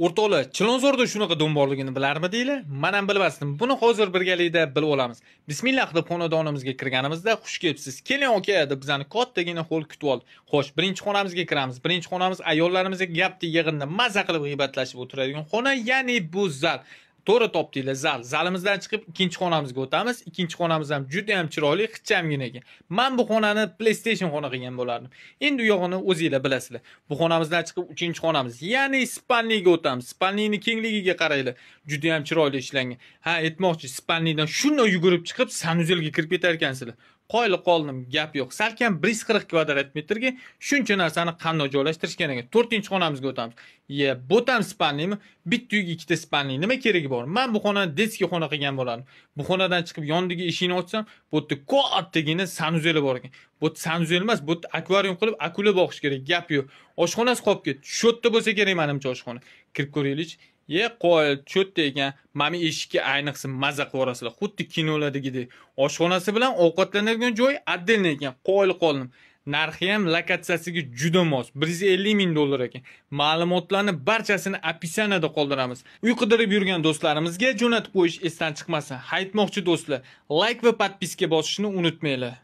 o'rtoqlar chilonzorda shunaqa dom borligini bilarmidinglar man ham bilmasdim buni hozir birgalikda bilib olamiz bismillah deb xonadonimizga kirganimizda xush kelibsiz keling aka deb bizani kattagina ho'l kutib oldi xo'sh birinchi xonamizga kiramiz birinchi xonamiz ayollarimizga gapdek yig'indi maza qilib g'iybatlashib o'tiradigan xona ya'ni bu zal to'g'ri topdinglar zal zalimizdan chiqib ikkinchi xonamizga o'tamiz ikkinchi xonamiz ham juda yam chiroyli ixchamgina ekan man bu xonani playstation xona qilgan bo'lardim endi u yog'ini o'zinglar bilasizlar bu xonamizdan chiqib uchinchi xonamiz ya'ni spalniyga o'tamiz spalniyni kengligiga qaranglar juda yam chiroyli ishlangan ha aytmoqchi spalniydan shunday yugurib chiqib sanuzelga kirib ketar ekansizlar qoyil qoldim gap yo'q salkam bir yuz qirq kvadrat metrga shuncha narsani qandoq joylashtirish kerak ekan to'rtinchi xonamizga o'tamiz ye bu ham spalniymi bitta uyga ikkita spalniy nima keragi bor man bu xonani детский xona qilgan bo'lardim bu xonadan chiqib yonidagi eshikni ochsam bu yerda kattagina sanuzeli bor ekan bu sanuzel emas bu yerda akvarium qilib akula boqish kerak gap yo'q oshxonasi qolib ketdi shu yerda bo'lsa kerak manimcha oshxona kirib ko'raylik ye qo'l cho't degan mana eshikka ayniqsa mazza qilvorasizlar xuddi kinolardagidek oshxonasi bilan ovqatlanadigan joy отдельный ekan qo'l qoldim narxi ham lokatsiyasiga juda mos bir yuz ellik ming dollar ekan ma'lumotlarni barchasini описанияда qoldiramiz uy qidirib yurgan do'stlarimizga jo'natib qo'yish esdan chiqmasin haytmoqchi do'stlar layk va подписка bosishni unutmanglar